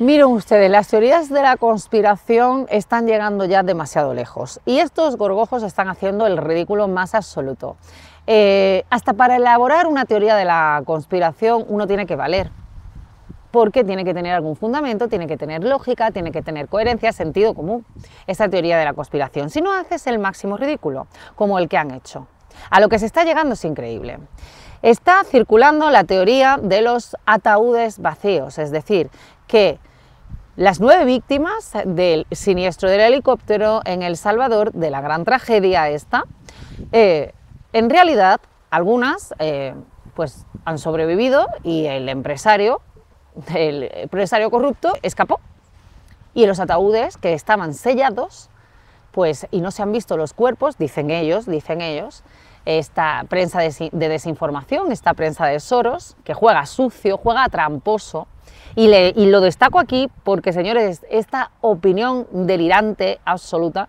Miren ustedes, las teorías de la conspiración están llegando ya demasiado lejos y estos gorgojos están haciendo el ridículo más absoluto. Eh, hasta para elaborar una teoría de la conspiración uno tiene que valer, porque tiene que tener algún fundamento, tiene que tener lógica, tiene que tener coherencia, sentido común, esta teoría de la conspiración. Si no haces el máximo ridículo, como el que han hecho. A lo que se está llegando es increíble. Está circulando la teoría de los ataúdes vacíos, es decir, que las nueve víctimas del siniestro del helicóptero en El Salvador, de la gran tragedia esta, eh, en realidad algunas eh, pues han sobrevivido y el empresario, el empresario corrupto escapó. Y los ataúdes que estaban sellados, pues y no se han visto los cuerpos, dicen ellos, dicen ellos, esta prensa de desinformación, esta prensa de Soros, que juega sucio, juega tramposo. Y, lo destaco aquí porque, señores, esta opinión delirante absoluta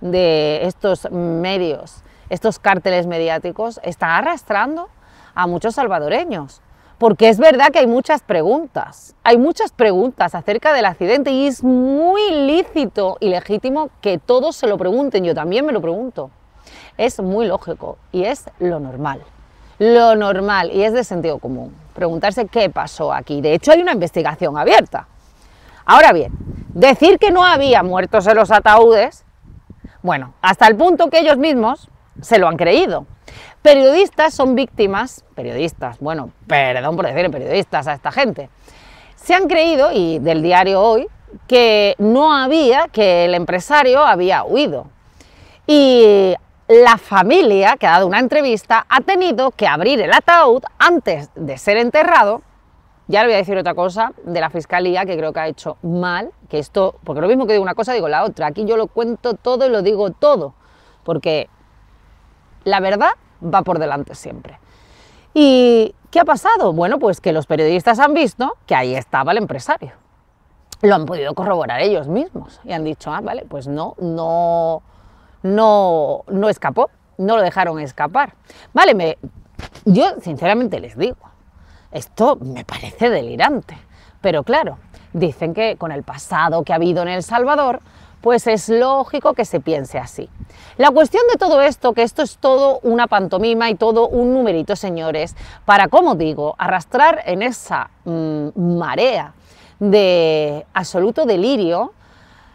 de estos medios, estos cárteles mediáticos, está arrastrando a muchos salvadoreños porque es verdad que hay muchas preguntas, hay muchas preguntas acerca del accidente y es muy lícito y legítimo que todos se lo pregunten, yo también me lo pregunto es muy lógico y es lo normal. Lo normal y es de sentido común. Preguntarse qué pasó aquí. De hecho, hay una investigación abierta. Ahora bien, decir que no había muertos en los ataúdes, bueno, hasta el punto que ellos mismos se lo han creído. Periodistas son víctimas, periodistas, bueno, perdón por decir periodistas a esta gente, se han creído, y del diario hoy, que no había, que el empresario había huido. Y la familia, que ha dado una entrevista, ha tenido que abrir el ataúd antes de ser enterrado. Ya le voy a decir otra cosa de la fiscalía que creo que ha hecho mal, que esto, porque lo mismo que digo una cosa, digo la otra. Aquí yo lo cuento todo y lo digo todo, porque la verdad va por delante siempre. ¿Y qué ha pasado? Bueno, pues que los periodistas han visto que ahí estaba el empresario. Lo han podido corroborar ellos mismos y han dicho, ah, vale, pues no, no, no, no escapó, no lo dejaron escapar. Vale, yo sinceramente les digo, esto me parece delirante, pero claro, dicen que con el pasado que ha habido en El Salvador, pues es lógico que se piense así. La cuestión de todo esto, que esto es todo una pantomima y todo un numerito, señores, para, como digo, arrastrar en esa mm, marea de absoluto delirio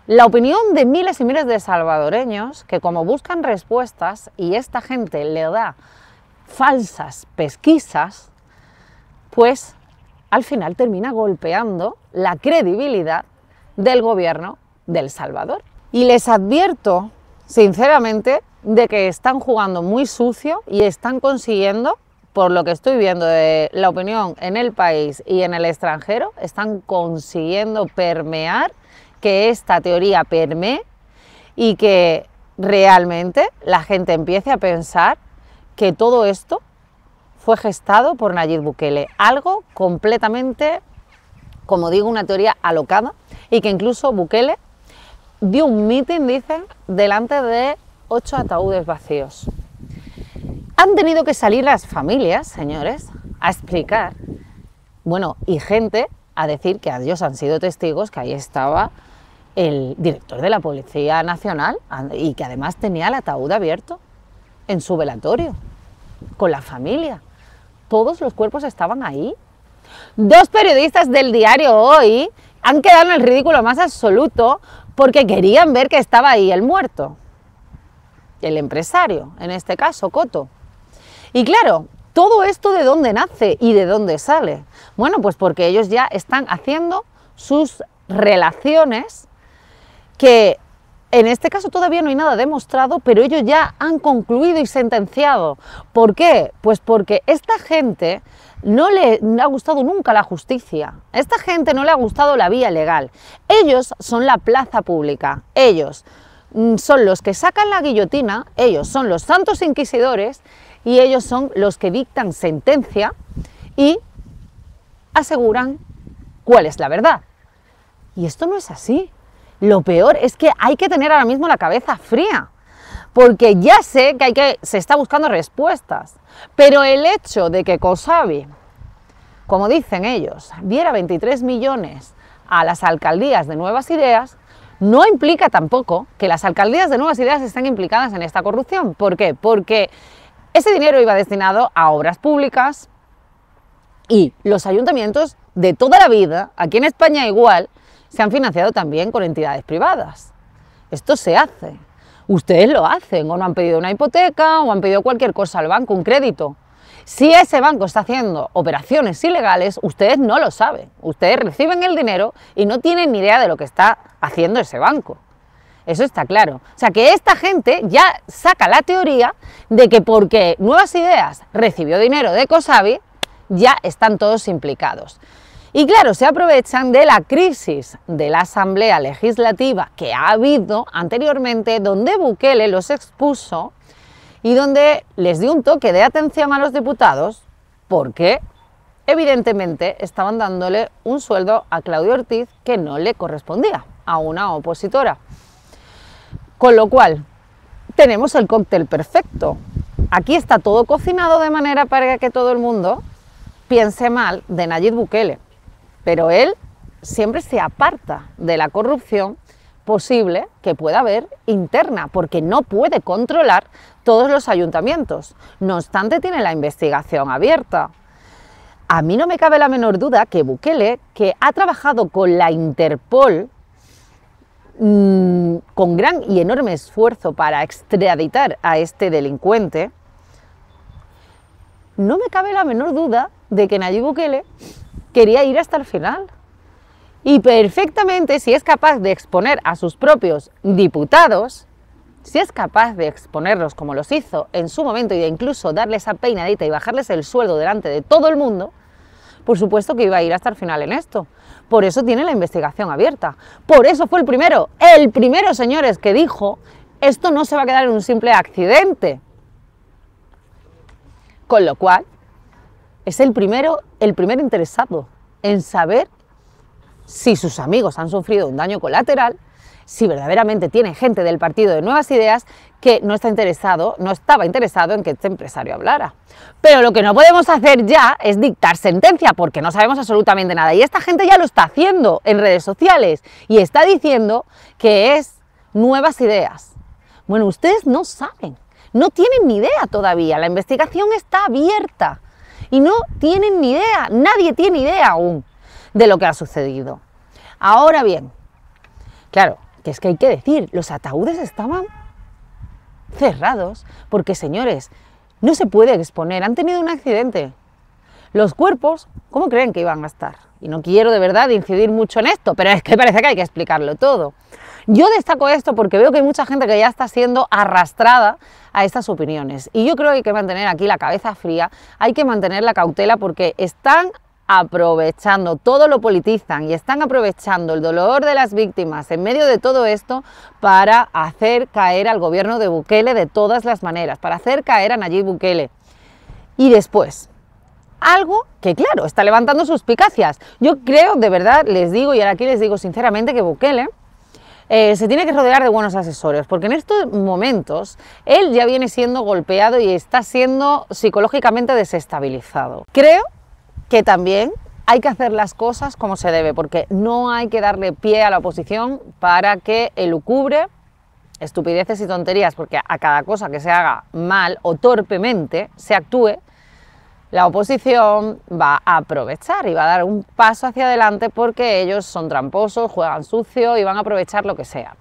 la opinión de miles y miles de salvadoreños que como buscan respuestas y esta gente le da falsas pesquisas, pues al final termina golpeando la credibilidad del gobierno del Salvador. Y les advierto, sinceramente, de que están jugando muy sucio y están consiguiendo, por lo que estoy viendo de la opinión en el país y en el extranjero, están consiguiendo permear que esta teoría permee y que realmente la gente empiece a pensar que todo esto fue gestado por Nayib Bukele, algo completamente, como digo, una teoría alocada y que incluso Bukele dio un mitin, dicen, delante de ocho ataúdes vacíos. Han tenido que salir las familias, señores, a explicar, bueno, y gente a decir que ellos han sido testigos, que ahí estaba el director de la Policía Nacional y que además tenía el ataúd abierto en su velatorio, con la familia. Todos los cuerpos estaban ahí. Dos periodistas del diario Hoy han quedado en el ridículo más absoluto porque querían ver que estaba ahí el muerto. El empresario, en este caso, Coto. Y claro, todo esto de dónde nace y de dónde sale. Bueno, pues porque ellos ya están haciendo sus relaciones que en este caso todavía no hay nada demostrado, pero ellos ya han concluido y sentenciado. ¿Por qué? Pues porque esta gente no le ha gustado nunca la justicia. A esta gente no le ha gustado la vía legal. Ellos son la plaza pública. Ellos mm, son los que sacan la guillotina, ellos son los santos inquisidores y ellos son los que dictan sentencia y aseguran cuál es la verdad. Y esto no es así. Lo peor es que hay que tener ahora mismo la cabeza fría, porque ya sé que, hay que se está buscando respuestas, pero el hecho de que Cosabi, como dicen ellos, diera 23 millones a las alcaldías de Nuevas Ideas, no implica tampoco que las alcaldías de Nuevas Ideas estén implicadas en esta corrupción. ¿Por qué? Porque ese dinero iba destinado a obras públicas y los ayuntamientos de toda la vida, aquí en España igual, se han financiado también con entidades privadas. Esto se hace. Ustedes lo hacen, o no han pedido una hipoteca, o han pedido cualquier cosa al banco, un crédito. Si ese banco está haciendo operaciones ilegales, ustedes no lo saben. Ustedes reciben el dinero y no tienen ni idea de lo que está haciendo ese banco. Eso está claro. O sea que esta gente ya saca la teoría de que porque Nuevas Ideas recibió dinero de COSABI, ya están todos implicados. Y claro, se aprovechan de la crisis de la Asamblea Legislativa que ha habido anteriormente, donde Bukele los expuso y donde les dio un toque de atención a los diputados porque evidentemente estaban dándole un sueldo a Claudio Ortiz que no le correspondía a una opositora. Con lo cual, tenemos el cóctel perfecto. Aquí está todo cocinado de manera para que todo el mundo piense mal de Nayib Bukele. Pero él siempre se aparta de la corrupción posible que pueda haber interna, porque no puede controlar todos los ayuntamientos. No obstante, tiene la investigación abierta. A mí no me cabe la menor duda que Bukele, que ha trabajado con la Interpol mm, con gran y enorme esfuerzo para extraditar a este delincuente, no me cabe la menor duda de que Nayib Bukele quería ir hasta el final. Y perfectamente, si es capaz de exponer a sus propios diputados, si es capaz de exponerlos como los hizo en su momento y de incluso darles esa peinadita y bajarles el sueldo delante de todo el mundo, por supuesto que iba a ir hasta el final en esto. Por eso tiene la investigación abierta. Por eso fue el primero, el primero, señores, que dijo, esto no se va a quedar en un simple accidente. Con lo cual, es el primero, el primer interesado en saber si sus amigos han sufrido un daño colateral, si verdaderamente tiene gente del partido de Nuevas Ideas que no está interesado, no estaba interesado en que este empresario hablara. Pero lo que no podemos hacer ya es dictar sentencia porque no sabemos absolutamente nada y esta gente ya lo está haciendo en redes sociales y está diciendo que es Nuevas Ideas. Bueno, ustedes no saben no tienen ni idea todavía, la investigación está abierta y no tienen ni idea, nadie tiene idea aún de lo que ha sucedido. Ahora bien, claro, que es que hay que decir, los ataúdes estaban cerrados, porque señores, no se puede exponer, han tenido un accidente. Los cuerpos, ¿cómo creen que iban a estar? Y no quiero de verdad incidir mucho en esto, pero es que parece que hay que explicarlo todo. Yo destaco esto porque veo que hay mucha gente que ya está siendo arrastrada a estas opiniones. Y yo creo que hay que mantener aquí la cabeza fría, hay que mantener la cautela porque están aprovechando, todo lo politizan y están aprovechando el dolor de las víctimas en medio de todo esto para hacer caer al gobierno de Bukele de todas las maneras, para hacer caer a Nayib Bukele. Y después, algo que claro, está levantando suspicacias. Yo creo, de verdad, les digo y ahora aquí les digo sinceramente que Bukele eh, se tiene que rodear de buenos asesores, porque en estos momentos él ya viene siendo golpeado y está siendo psicológicamente desestabilizado. Creo que también hay que hacer las cosas como se debe, porque no hay que darle pie a la oposición para que elucubre estupideces y tonterías, porque a cada cosa que se haga mal o torpemente se actúe la oposición va a aprovechar y va a dar un paso hacia adelante porque ellos son tramposos, juegan sucio y van a aprovechar lo que sea.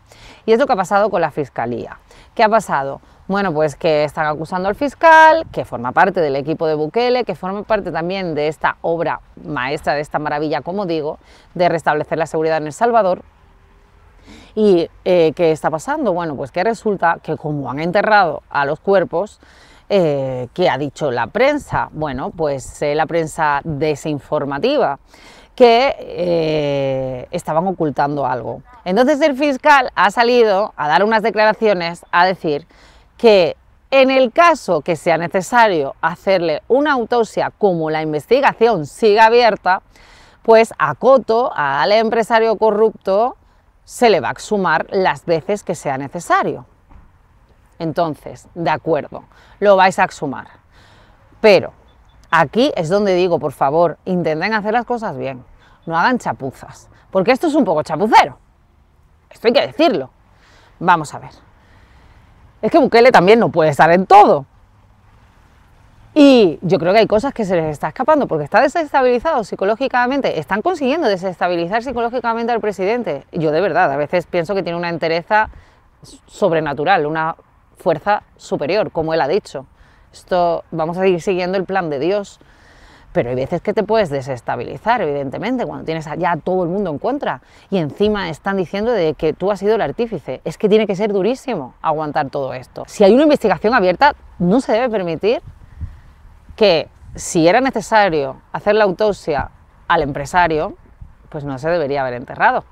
Y es lo que ha pasado con la Fiscalía. ¿Qué ha pasado? Bueno, pues que están acusando al fiscal, que forma parte del equipo de Bukele, que forma parte también de esta obra maestra, de esta maravilla, como digo, de restablecer la seguridad en El Salvador. ¿Y eh, qué está pasando? Bueno, pues que resulta que como han enterrado a los cuerpos, eh, qué ha dicho la prensa. Bueno, pues eh, la prensa desinformativa que eh, estaban ocultando algo. Entonces el fiscal ha salido a dar unas declaraciones a decir que en el caso que sea necesario hacerle una autopsia como la investigación siga abierta, pues a Coto, al empresario corrupto, se le va a exhumar las veces que sea necesario. Entonces, de acuerdo, lo vais a sumar, Pero aquí es donde digo, por favor, intenten hacer las cosas bien, no hagan chapuzas, porque esto es un poco chapucero. Esto hay que decirlo. Vamos a ver. Es que Bukele también no puede estar en todo. Y yo creo que hay cosas que se les está escapando porque está desestabilizado psicológicamente, están consiguiendo desestabilizar psicológicamente al presidente. Yo de verdad, a veces pienso que tiene una entereza sobrenatural, una fuerza superior, como él ha dicho. Esto vamos a seguir siguiendo el plan de Dios. Pero hay veces que te puedes desestabilizar, evidentemente, cuando tienes allá a todo el mundo en contra. Y encima están diciendo de que tú has sido el artífice. Es que tiene que ser durísimo aguantar todo esto. Si hay una investigación abierta, no se debe permitir que si era necesario hacer la autopsia al empresario, pues no se debería haber enterrado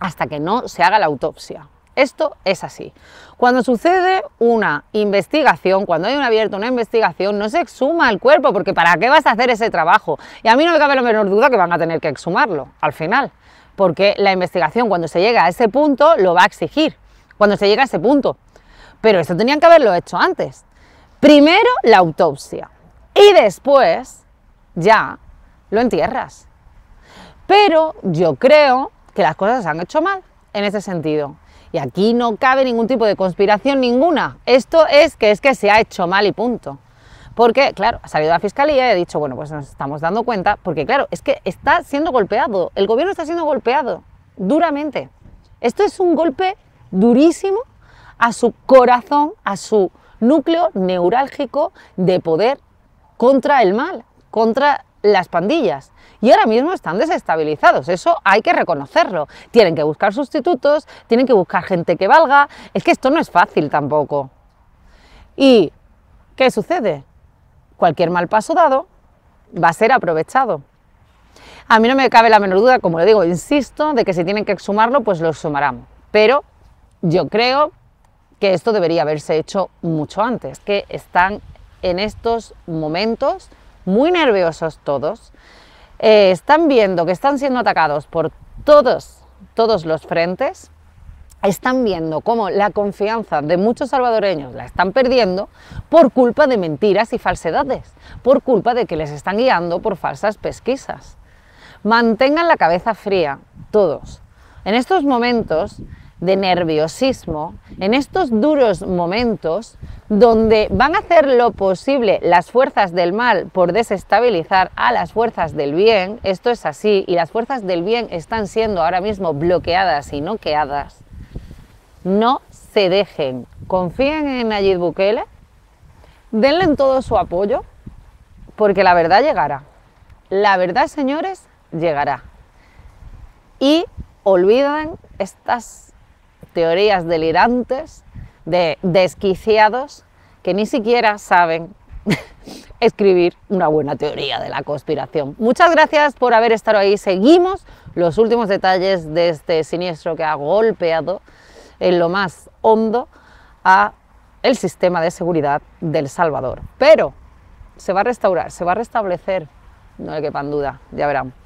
hasta que no se haga la autopsia. Esto es así. Cuando sucede una investigación, cuando hay un abierto una investigación, no se exhuma el cuerpo, porque ¿para qué vas a hacer ese trabajo? Y a mí no me cabe la menor duda que van a tener que exhumarlo al final, porque la investigación cuando se llega a ese punto lo va a exigir, cuando se llega a ese punto. Pero esto tenían que haberlo hecho antes. Primero la autopsia y después ya lo entierras. Pero yo creo que las cosas se han hecho mal en ese sentido. Y aquí no cabe ningún tipo de conspiración ninguna. Esto es que es que se ha hecho mal y punto. Porque, claro, ha salido la fiscalía y ha dicho, bueno, pues nos estamos dando cuenta, porque claro, es que está siendo golpeado, el gobierno está siendo golpeado duramente. Esto es un golpe durísimo a su corazón, a su núcleo neurálgico de poder contra el mal, contra las pandillas y ahora mismo están desestabilizados, eso hay que reconocerlo. Tienen que buscar sustitutos, tienen que buscar gente que valga, es que esto no es fácil tampoco. ¿Y qué sucede? Cualquier mal paso dado va a ser aprovechado. A mí no me cabe la menor duda, como le digo, insisto, de que si tienen que sumarlo, pues lo sumarán. Pero yo creo que esto debería haberse hecho mucho antes, que están en estos momentos muy nerviosos todos, eh, están viendo que están siendo atacados por todos, todos los frentes, están viendo cómo la confianza de muchos salvadoreños la están perdiendo por culpa de mentiras y falsedades, por culpa de que les están guiando por falsas pesquisas. Mantengan la cabeza fría, todos. En estos momentos de nerviosismo, en estos duros momentos donde van a hacer lo posible las fuerzas del mal por desestabilizar a las fuerzas del bien, esto es así, y las fuerzas del bien están siendo ahora mismo bloqueadas y noqueadas, no se dejen, confíen en Nayib Bukele, denle todo su apoyo, porque la verdad llegará. La verdad, señores, llegará. Y olviden estas teorías delirantes de desquiciados que ni siquiera saben escribir una buena teoría de la conspiración. Muchas gracias por haber estado ahí. Seguimos los últimos detalles de este siniestro que ha golpeado en lo más hondo a el sistema de seguridad del Salvador. Pero se va a restaurar, se va a restablecer, no hay que pan duda, ya verán.